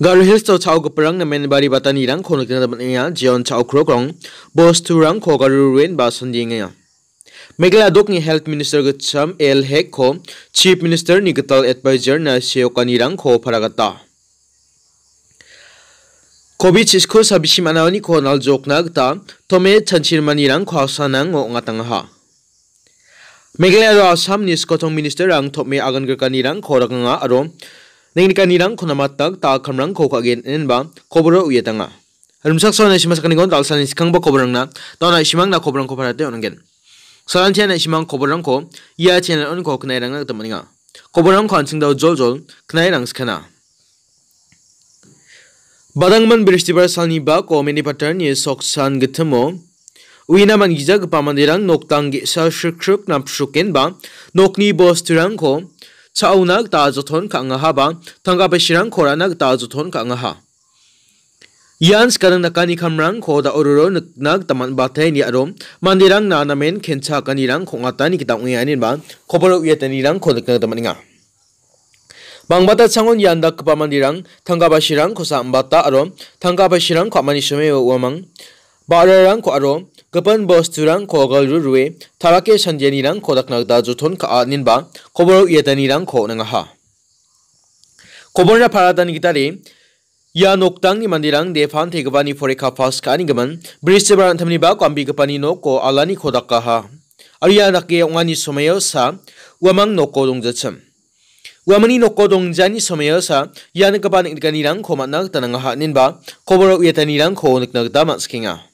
Gary Hills to chao guprang na men bari batani rang kono kina dapat niya jion chao krokrong boss tu rang ko garu rain basan di ngaya. Meghala dok ni Health Minister Gacham El Hek ko Chief Minister ni Gatal Advisor na siyo kanirang ko paragata. Kobi chisko sabishim anawani ko naljok nagta tome chanchirmani rang ko asanang o ngatang ha. Meghalaya do Assam ni Skotong Minister ang tome agan gakani rang ko rakanga aro Neng ikan irang kona matak ta kamrang kau kagen en ba kobro uye tanga. Rumsak sona shimas kaningon dalsan iskang ba kobrang na dona shimang na kobrang ko parate onangen. Saran tiana shimang kobrang ko iya tiana on ko knai ranga tamaninga. Kobrang ko ansing dau jol jol knai rang skana. Badangman birishtibar salni ba ko meni pattern ye soksan githmo 우이나만 기자 급하만이랑 녹당 기사 슉슉 남슈켄 바 녹니 버스트랑 고 차우나 따조톤 강하바 탕가 베시랑 코라나 따조톤 강하 Ian sekarang nakani kamrang ko da ororo nag taman batai ni arom mandirang na namen kencha kanirang ko ngata ni kita ngi anin ba khobor uyatani rang ko nak taman nga 방바다 창원 이안다 그바만디랑 탕가바시랑 코사 안바따 아롬 탕가바시랑 과만이 쇼메 워망 바라랑 과롬 Kapan bos turang ko agal ruwe tarake sandiani rang ko daknak da juton ka anin ba kobor yatani rang ko nanga ha. Koborna paradan gitare 야 녹당니 만디랑 대판 대급안이 포레카 파스카 아니가만 브리스바란 탐니바 관비급안이 놓고 알라니 코다카하 아리야 낙게 영안이 소메여사 우망 놓고 동자참 우아만이 놓고 동자니 소메여사 야는 급안 인간이랑 고만나 따나가 하는바 고버로 위에다니랑 고닉나 다마스킹아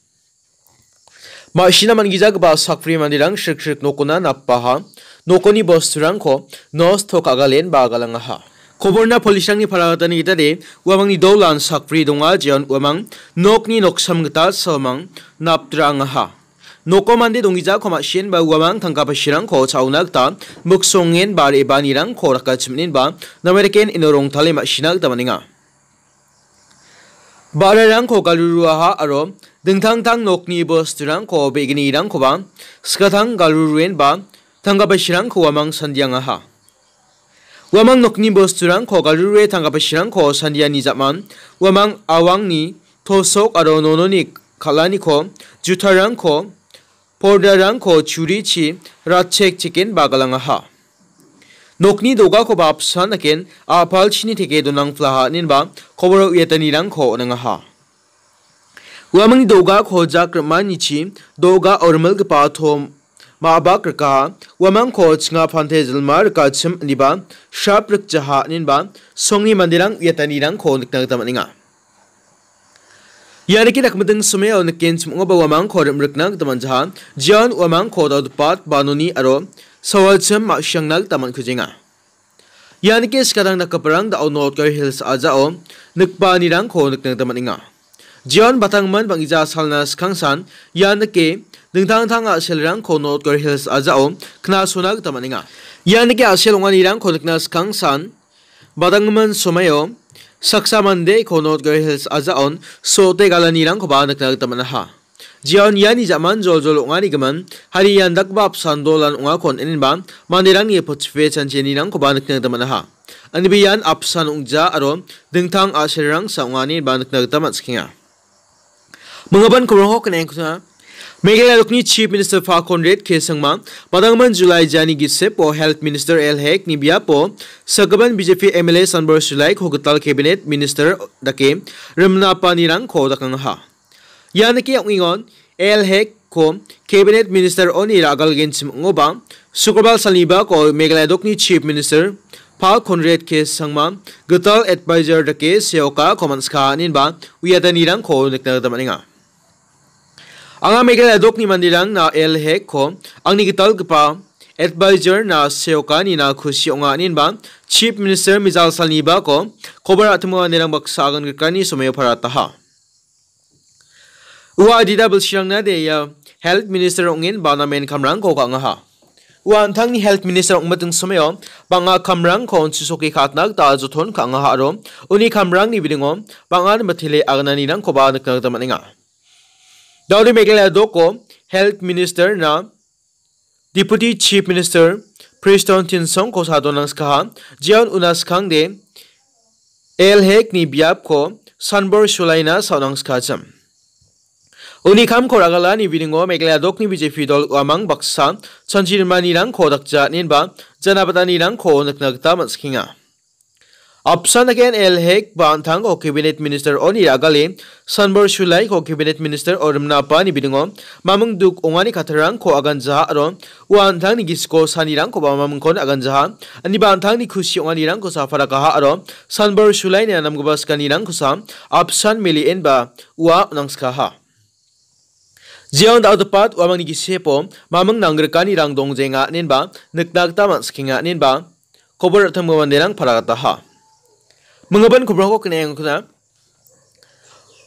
Mashina manggijak ba sakfri mandirang shrik shrik nokona napaha nokoni bosturang ko nos thok agalen ba agalangaha. Koborna polisangni paragatan gitade uamangni dolan sakfri donga jeon uamang nokni noksam gita samang naptrangaha. Noko mande dongija koma shen ba uamang tangkapa shirang ko chauna gita muksongen bar ebani rang ko rakachimnin ba namereken inorong thale mashina gita maninga. Bararang ko galuruaha aro 등탕탕녹니버스트랑고베기니랑코바스카탕갈루루엔바탕가바시랑코와망산디앙아하와망녹니버스트랑코갈루루에탕가바시랑코산디아니잡만와망아왕니토속아로노노니칼라니코주타랑코포르다랑코추리치라책치킨바갈랑아하녹니도가코밥산나켄아팔치니테게도낭플라하닌바코버로예타니랑코낭아하 वमंग दोगा खोजा क्रमा निचि दोगा और मल्ग पाथोम माबा क्रका वमंग खोज nga phante jelma rika chim liba sharp rik chaha ninba songni mandirang yatani rang khon nikna tamaninga यानी कि रकमदंग सुमे और नकेन सुमंगो खोर खोरम रकनांग तमन जहा जियान वामांग खोद दुपात बानोनी अरो सवाल सवालचम माशंगनाग तमन खुजिंगा यानी कि इसका रंग नकपरंग दा और नोट कर हिल्स आजाओ नकपानी रंग खो नकनंग तमन Jion batangman bangija salnas kangsan yan ke dingtang tang asel rang kono gor hills azao kna suna gtamaninga yan ke asel ongani rang kono kna skangsan badangman somayo saksa mande kono gor hills azaon so te galani rang koba nakna gtamanaha Jion yani zaman jol jol ongani geman hari yan dakbab sandolan onga kon ban mandirang ye potchve chancheni rang koba nakna gtamanaha Ani biyan apsan ungja aro dingtang asel rang sa ongani ba nakna gtamat skinga Mengaban korong hok neng kusa. Meghalaya lokni Chief Minister Fa Conrad ke sangma padangman July jani gisse po Health Minister El Hek ni bia po sagaban BJP MLA Sanbar Sulai khogatal cabinet minister dake Ramna Panirang kho dakang ha. Yana ki yangingon El Hek ko cabinet minister oni ragal gen ngoba Sukrabal Saliba ko Meghalaya dokni Chief Minister Paul Conrad ke sangma gutal advisor dake Seoka Commons ka ninba uyata nirang kho nekta damaninga. Ang amigil adok ni mandilang na LHEC ko ang nigital pa advisor na seoka ni na kusi onga nin ba Chief Minister Mizal Saniba ko kobar atmo nilang baksa agan gikani sumayo para taha. Ua DW Sirang na deya Health Minister ongin ba na men kamrang ko ka nga ha. Ua antang ni Health Minister ong matung sumayo banga kamrang ko on susuki katnag ta azoton ka nga ha ro uni kamrang ni bidingo banga mathile agna nilang koba naknagdaman nga. दौरे मेघालय को health minister ना deputy chief minister Preston Tynsong को सादोनास्का जियन उनास्कांग दे L हेक नि बियाब को सनबर सुलाइना सानास्का जम उनिखाम खोरागला नि बिदिङो मेघालय दोक नि दल अमंग बक्सा संजिरमानि रंग खोदक जानिनबा जनाबदानि रां खो नकनकता मसखिङा Option again El Hek Banthang o Cabinet Minister o Niragale, Sanbor Shulai ko Cabinet Minister o Rimnapa ni bidingo, Mamung Duk Ongani Katarang ko agan jaha aro, Uanthang ni Gisko Sanirang ko Mamung kon agan jaha, Ani Banthang ni Kusi Ongani rang ko sa Farakaha aro, Sanbor Shulai ni Anam Gubas Kanirang ko sa, Option Miliin ba Ua Nangskaha. Jiang da utupat wamang ni Gisepo, Mamung Nangrikani rang dong jenga ninba, Nikdagta Manskinga ninba, Kobar Thamgawandirang Parakataha. mga ban khubra ko kne ang khuna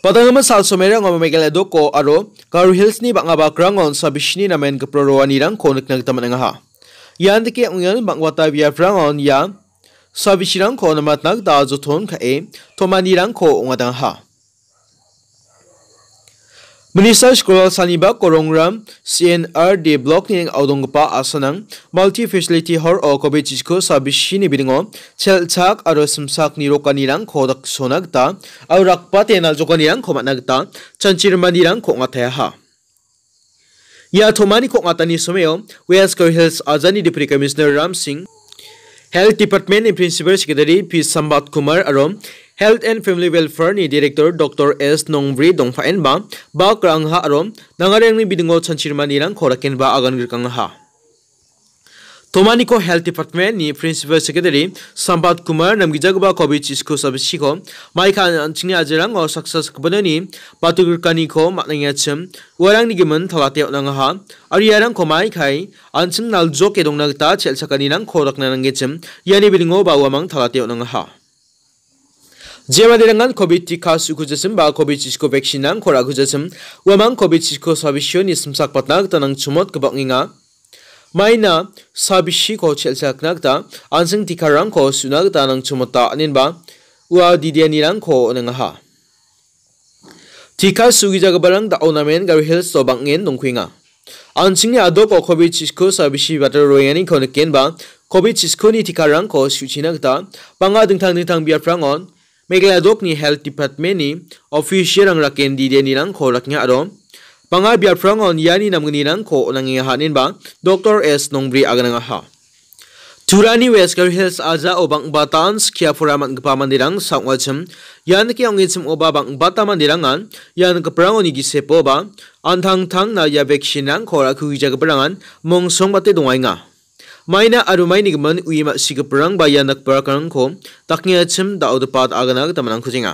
patang ma sal somera ngom me gele do ko aro garu hills ni banga ba krang on sabishni namen ka proro ani rang konik nag taman nga ha yan de ke ungan bangwa ta bia frang on ya sabishirang ko namat nag da zo thon kha e tomani rang ko unga dang ha Minister Sekolah Saniba Korongram CNRD Block ni Audongpa Asanang Multi Facility Hor or Kobe Chisko Sabishini Bidingo Chelchak aro sak ni Rokanirang Kodak Sonagta au Rakpa Tenal Jokanirang Komatnagta Chanchirmanirang Kongateha Ya Thomani Kongatani Someo West Coast Hills Azani Deputy Commissioner Ram Singh Health Department in Principal Secretary P Sambat Kumar aro Health and Family Welfare ni Director Dr. S. Nongvri Dongfaen ba ba krang ha arom nangareng ni bidingo chanchirma nirang khoraken ba agan girkang ha. Tomaniko Health Department ni Principal Secretary Sampat Kumar namgijagba Kovic isko sabishiko maika chingni ajirang o success kbadani batugurkani ko matngyachim warang ni giman thalate nang ha ariyarang komai khai anching nal jok edongna ta chelchakani nang khorakna nangichim yani bilingo ba wamang thalate nang ha जेमा देरंगन Covid टिका सुखुजसम बा Covid चिसको vaccine आं खरा खुजसम वमां Covid चिसको सबिसियो निसम साक पतना तनंग छुमत कबंगिंगा माइना सबिसि को छेलसाकना ता आंसंग टिका रंग को सुनाग तनंग छुमता अनिनबा उआ दिदियानि रंग को नंगाहा टिका सुगिजाग बरंग दा ओनामेन गार हेल्थ तो बंगेन दंखुइंगा आंसिंगनि आदो को कोविड चिसको सबिसि बाटर रोयानि को नकेनबा कोविड चिसको नि टिका रंग को सुचिना ता बांगा दिंथां दिंथां बियाफ्रांग ऑन ni Health department ni ang Departmentni officialangra candidateinangko lakna aro biar frangon yani ko namgninangko nangihanin ba Dr. S Nongbri ha. Turani Wesker Hills aja obang batan kepaman mangpa mandirang Wajem yan ki ongichim oba bang bata mandirangan yan igi sepo ba antang tang na ya ke perangan Mong song batte bate nga maina arumai ni g m a n uima sigaprang baya nakpar karang ko t a k n i a chim daud u pat a g a n a g tamanang kujinga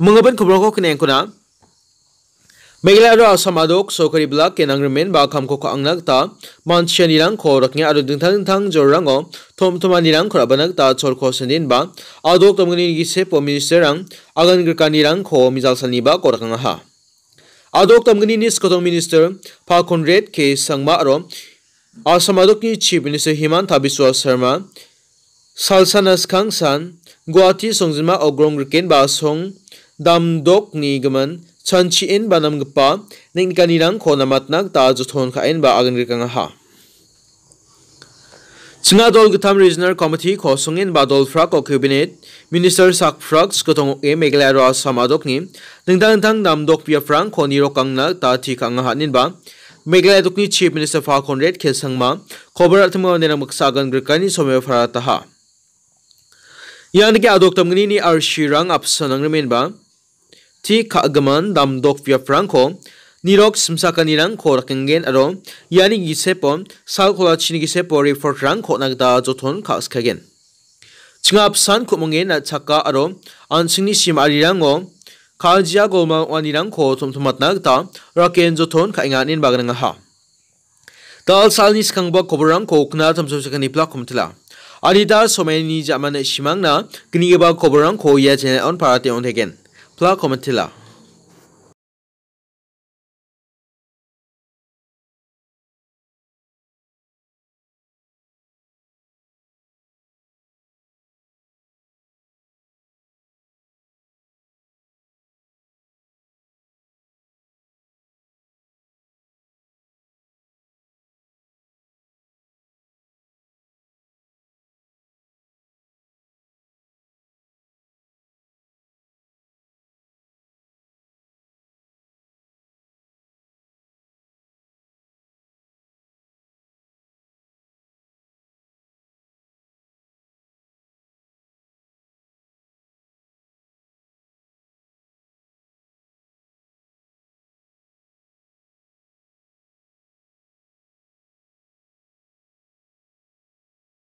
m u n g a b a n k u b r o ko kne i n g kuna m e g i l a y a ro asamadok sokari blak e n a n g r i m e n ba k a m ko ko a n g n a g ta manchya nirang ko r a k n i a aru dingthang dingthang jorang o t o m t o m a nirang k o r a b a n a g ta chor ko sendin ba adok tamgni gi se po ministerang agan g i r k a nirang ko mizal sani ba korang k a ha adok tamgni nis kotong minister pa konred ke sangma ro asamadokni chief minister himanta biswa sharma salsanas khangsan guwahati songjinma ogrong riken ba song damdok ni gaman chanchi en banamgpa ningkanirang khona matnak ta jothon khaen ba agan rikanga ha Singa dol gitam regional committee ko sungin badol frak o cabinet minister sak frak skotong e megalaro samadok ni dingdang dang dam dok pia frank ko nirokang na ta ti kang ha nin ba Meghalaya दुकनी chief minister फा Conrad खेसंगमा खबर अथमा नेना मक्सागन ग्रकानी सोमे फरा तहा यान के आदोक तमगनी नि आरशी रंग अपसनंग मेनबा 티 카그만 담독 비아프랑코 니록 심사카니랑 코라켄겐 아로 야니 기세포 사콜라 치니 기세포 리포트랑 코나다 조톤 카스카겐 증압산 코몽게 나차카 아로 안승니 시마리랑오 kalji agoma wanirang ko somtomat nagta raken joton kainganin bagnanga ha dal salni skangba koborang ko kna thamsomsakani plak komtla adida someni jamane simangna gnigeba koborang ko ya chene on parate on thegen plak komtla